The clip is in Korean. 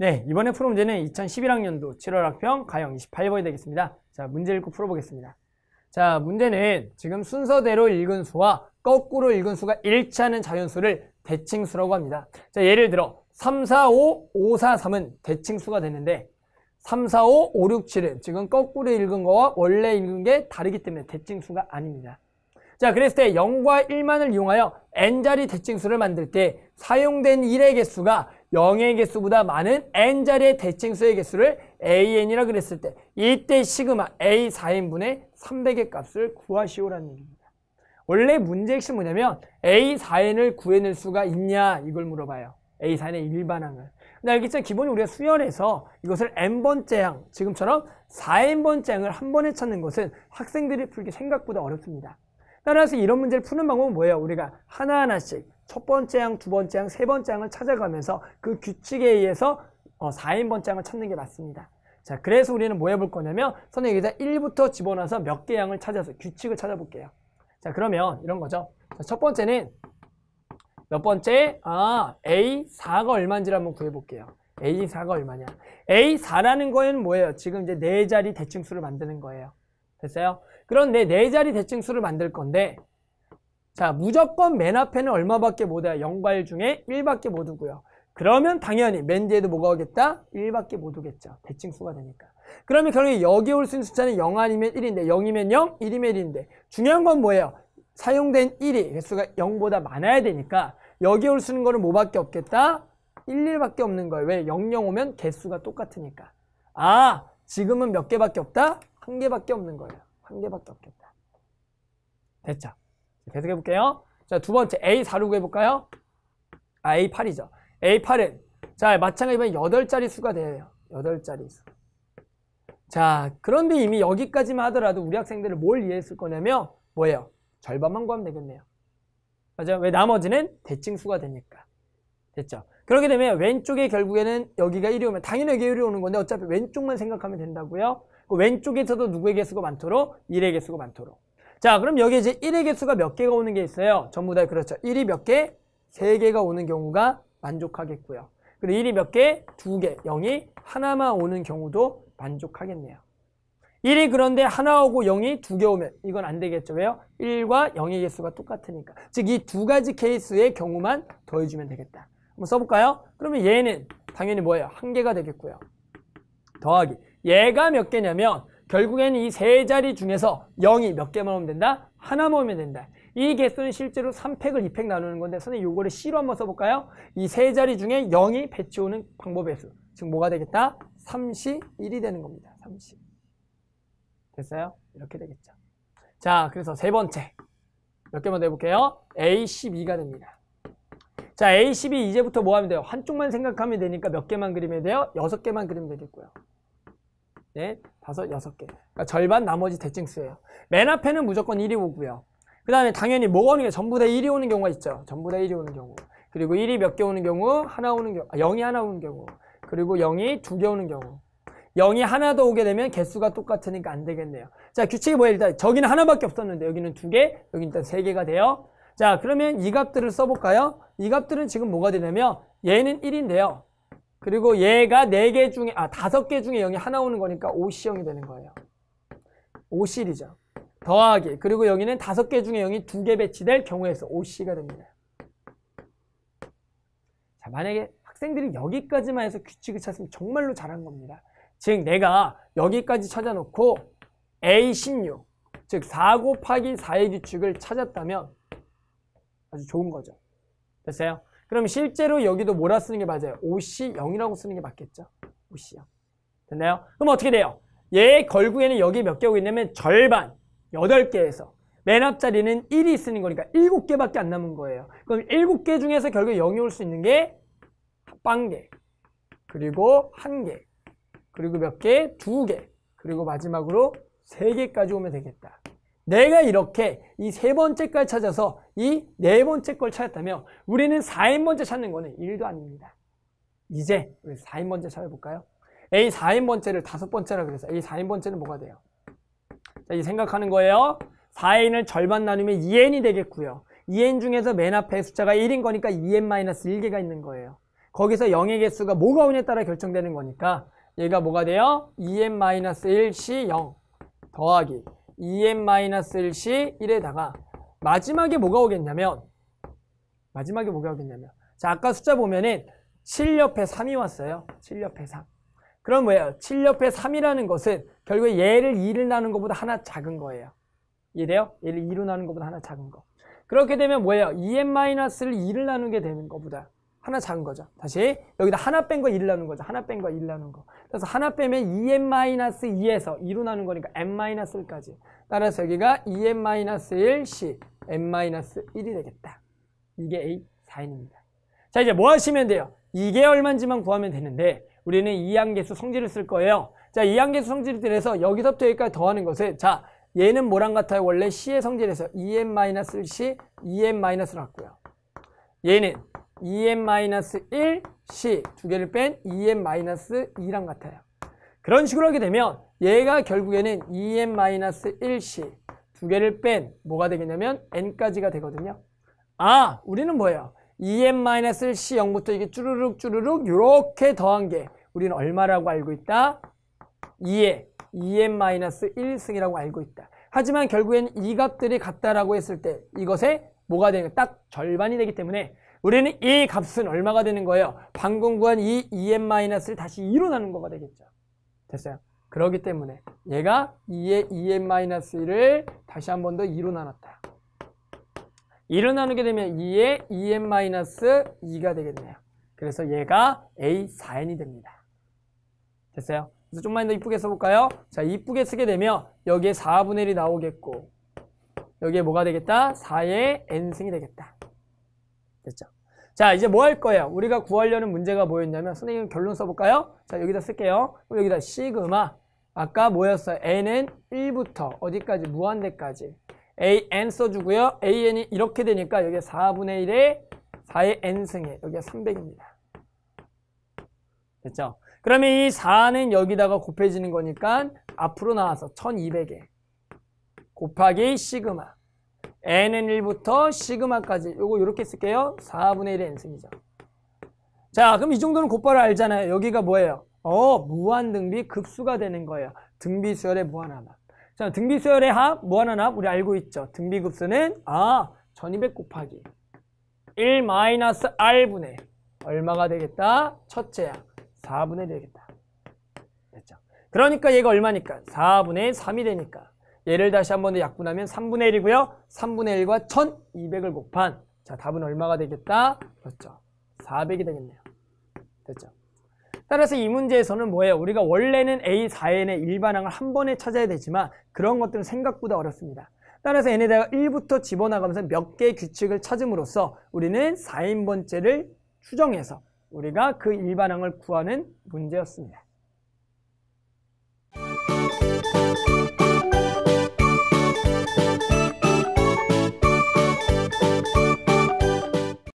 네, 이번에 풀어 문제는 2011학년도 7월 학평 가형 28번이 되겠습니다. 자, 문제 읽고 풀어보겠습니다. 자, 문제는 지금 순서대로 읽은 수와 거꾸로 읽은 수가 일치하는 자연수를 대칭수라고 합니다. 자, 예를 들어 3, 4, 5, 5, 4, 3은 대칭수가 되는데 3, 4, 5, 5, 6, 7은 지금 거꾸로 읽은 거와 원래 읽은 게 다르기 때문에 대칭수가 아닙니다. 자, 그랬을 때 0과 1만을 이용하여 n자리 대칭수를 만들 때 사용된 1의 개수가 0의 개수보다 많은 n자리의 대칭수의 개수를 an이라 그랬을 때 이때 시그마 a4인분의 300의 값을 구하시오라는 얘기입니다. 원래 문제 핵심 뭐냐면 a4n을 구해낼 수가 있냐 이걸 물어봐요. a4n의 일반항을. 근데 알겠지만 기본이 우리가 수열해서 이것을 n번째 항, 지금처럼 4n번째 항을 한 번에 찾는 것은 학생들이 풀기 생각보다 어렵습니다. 따라서 이런 문제를 푸는 방법은 뭐예요? 우리가 하나하나씩 첫 번째 항, 두 번째 항, 세 번째 항을 찾아가면서 그 규칙에 의해서 어, 4인번장을 째 찾는 게 맞습니다. 자, 그래서 우리는 뭐 해볼 거냐면 선생님 여기다 1부터 집어넣어서 몇 개 양을 찾아서 규칙을 찾아볼게요. 자, 그러면 이런 거죠. 자, 첫 번째는 몇 번째? 아, A4가 얼마인지를 한번 구해볼게요. A4가 얼마냐? A4라는 거에는 뭐예요? 지금 이제 네 자리 대칭수를 만드는 거예요. 됐어요? 그런데 네 자리 대칭수를 만들 건데 자, 무조건 맨 앞에는 얼마밖에 못 와요? 연괄 중에 1밖에 못 오고요. 그러면 당연히 맨 뒤에도 뭐가 오겠다? 1밖에 못 오겠죠. 대칭수가 되니까. 그러면 결국에 여기 올 수 있는 숫자는 0 아니면 1인데 0이면 0, 1이면 1인데 중요한 건 뭐예요? 사용된 1이 개수가 그러니까 0보다 많아야 되니까 여기 올 수 있는 거는 뭐밖에 없겠다? 1, 1밖에 없는 거예요. 왜? 0, 0 오면 개수가 똑같으니까. 아, 지금은 몇 개밖에 없다? 한 개밖에 없는 거예요. 한 개밖에 없겠다. 됐죠? 계속 해볼게요. 자, 두 번째 A4로 구해볼까요? 아, A8이죠. A8은 자, 마찬가지로 8자리 수가 돼요. 8자리 수. 자, 그런데 이미 여기까지만 하더라도 우리 학생들은 뭘 이해했을 거냐면 뭐예요? 절반만 구하면 되겠네요. 맞아요? 왜 나머지는 대칭수가 되니까. 됐죠? 그렇게 되면 왼쪽에 결국에는 여기가 1이 오면 당연히 여기 1이 오는 건데 어차피 왼쪽만 생각하면 된다고요. 그 왼쪽에서도 누구의 개수가 많도록? 1의 개수가 많도록. 자, 그럼 여기 이제 1의 개수가 몇 개가 오는 게 있어요. 전부 다 그렇죠. 1이 몇 개? 3개가 오는 경우가 만족하겠고요. 그리고 1이 몇 개? 2개. 0이 하나만 오는 경우도 만족하겠네요. 1이 그런데 하나 오고 0이 두 개 오면 이건 안 되겠죠. 왜요? 1과 0의 개수가 똑같으니까. 즉 이 두 가지 케이스의 경우만 더해주면 되겠다. 한번 써볼까요? 그러면 얘는 당연히 뭐예요? 한 개가 되겠고요. 더하기. 얘가 몇 개냐면 결국에는 이세 자리 중에서 0이 몇 개만 오면 된다? 하나 모으면 된다. 이 개수는 실제로 3팩을 2팩 나누는 건데 선생님 요거를 C로 한번 써볼까요? 이 세 자리 중에 0이 배치 오는 방법의 수. 즉 뭐가 되겠다? 3시 1이 되는 겁니다. 3시. 됐어요? 이렇게 되겠죠. 자, 그래서 세 번째. 몇 개만 더 해볼게요. A12가 됩니다. 자, A12 이제부터 뭐 하면 돼요? 한쪽만 생각하면 되니까 몇 개만 그리면 돼요? 여섯 개만 그리면 되겠고요. 네, 다섯, 여섯 개. 그러니까 절반 나머지 대칭수예요. 맨 앞에는 무조건 1이 오고요. 그 다음에 당연히 뭐가 오는 게 전부 다 1이 오는 경우가 있죠. 전부 다 1이 오는 경우. 그리고 1이 몇 개 오는 경우, 하나 오는 경우, 0이 아, 하나 오는 경우. 그리고 0이 두 개 오는 경우. 0이 하나 더 오게 되면 개수가 똑같으니까 안 되겠네요. 자, 규칙이 뭐예요? 일단 저기는 하나밖에 없었는데 여기는 두 개, 여기 일단 세 개가 돼요. 자, 그러면 이 값들을 써볼까요? 이 값들은 지금 뭐가 되냐면 얘는 1인데요. 그리고 얘가 4개 중에 아 5개 중에 0이 하나 오는 거니까 5C형이 되는 거예요. 5C이죠. 더하기 그리고 여기는 5개 중에 0이 2개 배치될 경우에서 5C가 됩니다. 자 만약에 학생들이 여기까지만 해서 규칙을 찾으면 정말로 잘한 겁니다. 즉 내가 여기까지 찾아놓고 A16 즉4 곱하기 4의 규칙을 찾았다면 아주 좋은 거죠. 됐어요? 그럼 실제로 여기도 뭐라 쓰는 게 맞아요? OC 0이라고 쓰는 게 맞겠죠? OC 0. 됐나요? 그럼 어떻게 돼요? 얘걸구에는 여기 몇개 오고 있냐면 절반, 8개에서 맨 앞자리는 1이 쓰는 거니까 7개밖에 안 남은 거예요. 그럼 7개 중에서 결국 0이 올 수 있는 게 빵개, 그리고 1개, 그리고 몇 개? 2개, 그리고 마지막으로 3개까지 오면 되겠다. 내가 이렇게 이 세 번째 걸 찾아서 이 네 번째 걸 찾았다면 우리는 4인 번째 찾는 거는 1도 아닙니다. 이제 우리 4인 번째 찾아볼까요? A 4인 번째를 다섯 번째라 그래서 A 4인 번째는 뭐가 돼요? 자, 이 생각하는 거예요. 4인을 절반 나누면 2n이 e 되겠고요. 2n e 중에서 맨 앞에 숫자가 1인 거니까 2n-1개가 e 있는 거예요. 거기서 0의 개수가 뭐가 오냐에 따라 결정되는 거니까 얘가 뭐가 돼요? 2n-1시 0 더하기 2n-1시 1에다가 마지막에 뭐가 오겠냐면 마지막에 뭐가 오겠냐면 자 아까 숫자 보면은 7 옆에 3이 왔어요. 7 옆에 3. 그럼 뭐예요? 7 옆에 3이라는 것은 결국에 얘를 2를 나는 것보다 하나 작은 거예요. 이해돼요? 얘를 2로 나는 것보다 하나 작은 거. 그렇게 되면 뭐예요? 2 n 1을 2를 나누게 되는 것보다 하나 작은 거죠. 다시 여기다 하나 뺀 거1 나눈 거죠. 하나 뺀 거1 나눈 거. 그래서 하나 빼면 2n-2에서 e 2로 나눈 거니까 n-1까지. 따라서 여기가 2n-1c e n-1이 되겠다. 이게 A 4인입니다자 이제 뭐 하시면 돼요? 이게 얼마인지만 구하면 되는데 우리는 이항계수 성질을 쓸 거예요. 자 이항계수 성질을 들여서 여기서부터 여기까지 더하는 것을 자 얘는 뭐랑 같아요? 원래 C의 성질에서 2n-1C, 2n-로 같고요. 얘는 2n-1, e c 두 개를 뺀 2n-2랑 e 같아요. 그런 식으로 하게 되면 얘가 결국에는 2n-1c e 두 개를 뺀 뭐가 되겠냐면 n까지가 되거든요. 아, 우리는 뭐예요? 2n-1c 0부터 이게 쭈르륵 쭈르륵 이렇게 더한 게 우리는 얼마라고 알고 있다? 2에 2n-1승이라고 알고 있다. 하지만 결국엔 이 값들이 같다라고 했을 때 이것의 뭐가 되는 딱 절반이 되기 때문에 우리는 이 값은 얼마가 되는 거예요? 방금 구한 이 EM-를 다시 2로 나눈 거가 되겠죠. 됐어요? 그러기 때문에 얘가 2의 EM-1을 다시 한 번 더 2로 나눴다. 2로 나누게 되면 2의 EM-2가 되겠네요. 그래서 얘가 A4N이 됩니다. 됐어요? 그래서 좀만 더 이쁘게 써볼까요? 자, 이쁘게 쓰게 되면 여기에 4분의 1이 나오겠고 여기에 뭐가 되겠다? 4의 N승이 되겠다. 됐죠? 자, 이제 뭐 할 거예요? 우리가 구하려는 문제가 뭐였냐면 선생님 결론 써볼까요? 자, 여기다 쓸게요. 여기다 시그마. 아까 뭐였어 n은 1부터 어디까지? 무한대까지. an 써주고요. an이 이렇게 되니까 여기 4분의 1에 4의 n승에 여기가 300입니다. 됐죠? 그러면 이 4는 여기다가 곱해지는 거니까 앞으로 나와서 1200에 곱하기 시그마 n은 1부터 시그마까지 요거 이렇게 쓸게요. 4분의 1의 n승이죠. 자 그럼 이 정도는 곧바로 알잖아요. 여기가 뭐예요? 어 무한등비 급수가 되는 거예요. 등비수열의 무한함합. 자 등비수열의 합, 무한함합 우리 알고 있죠. 등비급수는 아1200 곱하기 1마 r분의 얼마가 되겠다? 첫째야 4분의 되겠다. 됐죠. 그러니까 얘가 얼마니까? 4분의 3이 되니까. 얘를 다시 한 번 더 약분하면 3분의 1이고요. 3분의 1과 1200을 곱한 자 답은 얼마가 되겠다? 그렇죠. 400이 되겠네요. 됐죠. 따라서 이 문제에서는 뭐예요? 우리가 원래는 A4N의 일반항을 한 번에 찾아야 되지만 그런 것들은 생각보다 어렵습니다. 따라서 얘네다가 1부터 집어나가면서 몇 개의 규칙을 찾음으로써 우리는 4인번째를 추정해서 우리가 그 일반항을 구하는 문제였습니다.